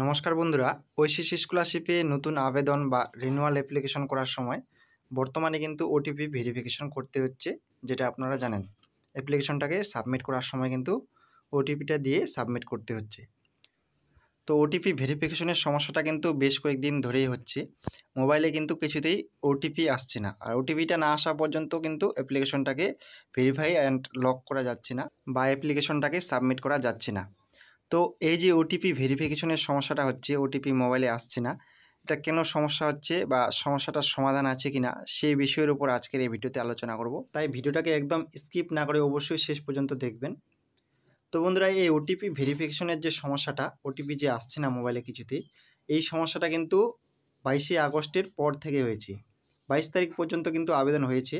নমস্কার বন্ধুরা ঐশী স্কলারশিপে নতুন আবেদন বা রিনুয়াল অ্যাপ্লিকেশন করার সময় বর্তমানে কিন্তু ওটিপি ভেরিফিকেশন করতে হচ্ছে যেটা আপনারা জানেন অ্যাপ্লিকেশনটাকে সাবমিট করার সময় কিন্তু ওটিপিটা দিয়ে সাবমিট করতে হচ্ছে তো ওটিপি ভেরিফিকেশনের সমস্যাটা কিন্তু বেশ কয়েকদিন ধরেই হচ্ছে মোবাইলে কিন্তু কিছুতেই ওটিপি আসছে না আর ওটিপিটা না আসা পর্যন্ত কিন্তু অ্যাপ্লিকেশনটাকে ভেরিফাই অ্যান্ড লক করা যাচ্ছে না বা অ্যাপ্লিকেশনটাকে সাবমিট করা যাচ্ছে না তো এই যে ওটিপি ভেরিফিকেশনের সমস্যাটা হচ্ছে ওটিপি মোবাইলে আসছে না এটা কেন সমস্যা হচ্ছে বা সমস্যাটার সমাধান আছে কি না সেই বিষয়ের উপর আজকের এই ভিডিওতে আলোচনা করব তাই ভিডিওটাকে একদম স্কিপ না করে অবশ্যই শেষ পর্যন্ত দেখবেন তো বন্ধুরা এই ওটিপি ভেরিফিকেশনের যে সমস্যাটা ওটিপি যে আসছে না মোবাইলে কিছুতেই এই সমস্যাটা কিন্তু বাইশে আগস্টের পর থেকে হয়েছে বাইশ তারিখ পর্যন্ত কিন্তু আবেদন হয়েছে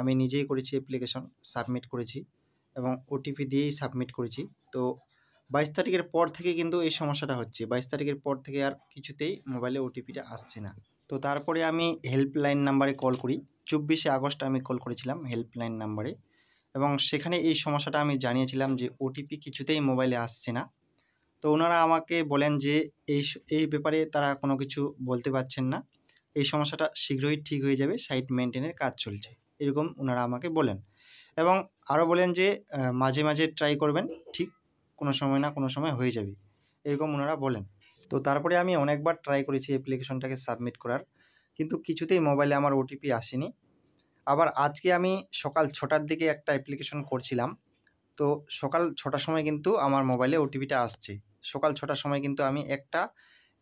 আমি নিজেই করেছি অ্যাপ্লিকেশন সাবমিট করেছি এবং ওটিপি দিয়েই সাবমিট করেছি তো বাইশ তারিখের পর থেকে কিন্তু এই সমস্যাটা হচ্ছে বাইশ তারিখের পর থেকে আর কিছুতেই মোবাইলে ওটিপিটা আসছে না তো তারপরে আমি হেল্পলাইন নাম্বারে কল করি চব্বিশে আগস্ট আমি কল করেছিলাম হেল্পলাইন নাম্বারে এবং সেখানে এই সমস্যাটা আমি জানিয়েছিলাম যে ওটিপি কিছুতেই মোবাইলে আসছে না তো ওনারা আমাকে বলেন যে এই এই ব্যাপারে তারা কোনো কিছু বলতে পারছেন না এই সমস্যাটা শীঘ্রই ঠিক হয়ে যাবে সাইট মেনটেনের কাজ চলছে এরকম ওনারা আমাকে বলেন এবং আরও বলেন যে মাঝে মাঝে ট্রাই করবেন ঠিক কোনো সময় না কোনো সময় হয়ে যাবে এরকম ওনারা বলেন তো তারপরে আমি অনেকবার ট্রাই করেছি অ্যাপ্লিকেশনটাকে সাবমিট করার কিন্তু কিছুতেই মোবাইলে আমার ওটিপি আসেনি আবার আজকে আমি সকাল ছটার দিকে একটা অ্যাপ্লিকেশন করছিলাম তো সকাল ছটার সময় কিন্তু আমার মোবাইলে ওটিপিটা আসছে সকাল ছটার সময় কিন্তু আমি একটা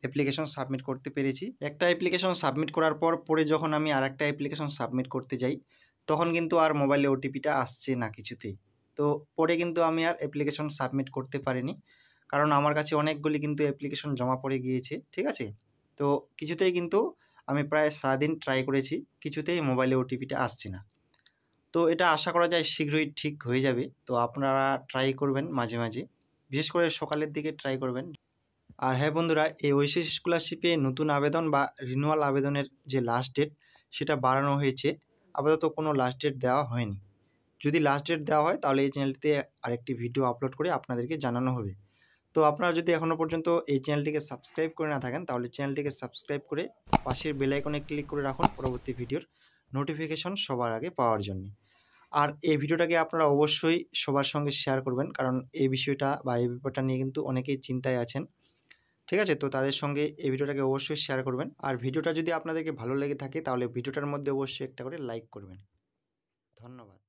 অ্যাপ্লিকেশন সাবমিট করতে পেরেছি একটা অ্যাপ্লিকেশন সাবমিট করার পর পরে যখন আমি আর একটা অ্যাপ্লিকেশন সাবমিট করতে যাই তখন কিন্তু আর মোবাইলে ওটিপিটা আসছে না কিছুতেই তো পরে কিন্তু আমি আর অ্যাপ্লিকেশন সাবমিট করতে পারিনি কারণ আমার কাছে অনেকগুলি কিন্তু অ্যাপ্লিকেশন জমা পড়ে গিয়েছে ঠিক আছে তো কিছুতেই কিন্তু আমি প্রায় সারাদিন ট্রাই করেছি কিছুতেই মোবাইলে ওটিপিটা আসছে না তো এটা আশা করা যায় শীঘ্রই ঠিক হয়ে যাবে তো আপনারা ট্রাই করবেন মাঝে মাঝে বিশেষ করে সকালের দিকে ট্রাই করবেন আর হ্যাঁ বন্ধুরা এই ওয়েসিস স্কলারশিপে নতুন আবেদন বা রিনুয়াল আবেদনের যে লাস্ট ডেট সেটা বাড়ানো হয়েছে আপাতত কোনো লাস্ট ডেট দেওয়া হয়নি যদি লাস্ট ডেট দেওয়া হয় তাহলে এই চ্যানেলটিতে আরেকটি ভিডিও আপলোড করে আপনাদেরকে জানানো হবে তো আপনারা যদি এখনও পর্যন্ত এই চ্যানেলটিকে সাবস্ক্রাইব করে না থাকেন তাহলে চ্যানেলটিকে সাবস্ক্রাইব করে পাশের বেলাইকনে ক্লিক করে রাখুন পরবর্তী ভিডিওর নোটিফিকেশন সবার আগে পাওয়ার জন্য আর এই ভিডিওটাকে আপনারা অবশ্যই সবার সঙ্গে শেয়ার করবেন কারণ এই বিষয়টা বা এই ব্যাপারটা নিয়ে কিন্তু অনেকেই চিন্তায় আছেন ঠিক আছে তো তাদের সঙ্গে এই ভিডিওটাকে অবশ্যই শেয়ার করবেন আর ভিডিওটা যদি আপনাদেরকে ভালো লেগে থাকে তাহলে ভিডিওটার মধ্যে অবশ্যই একটা করে লাইক করবেন ধন্যবাদ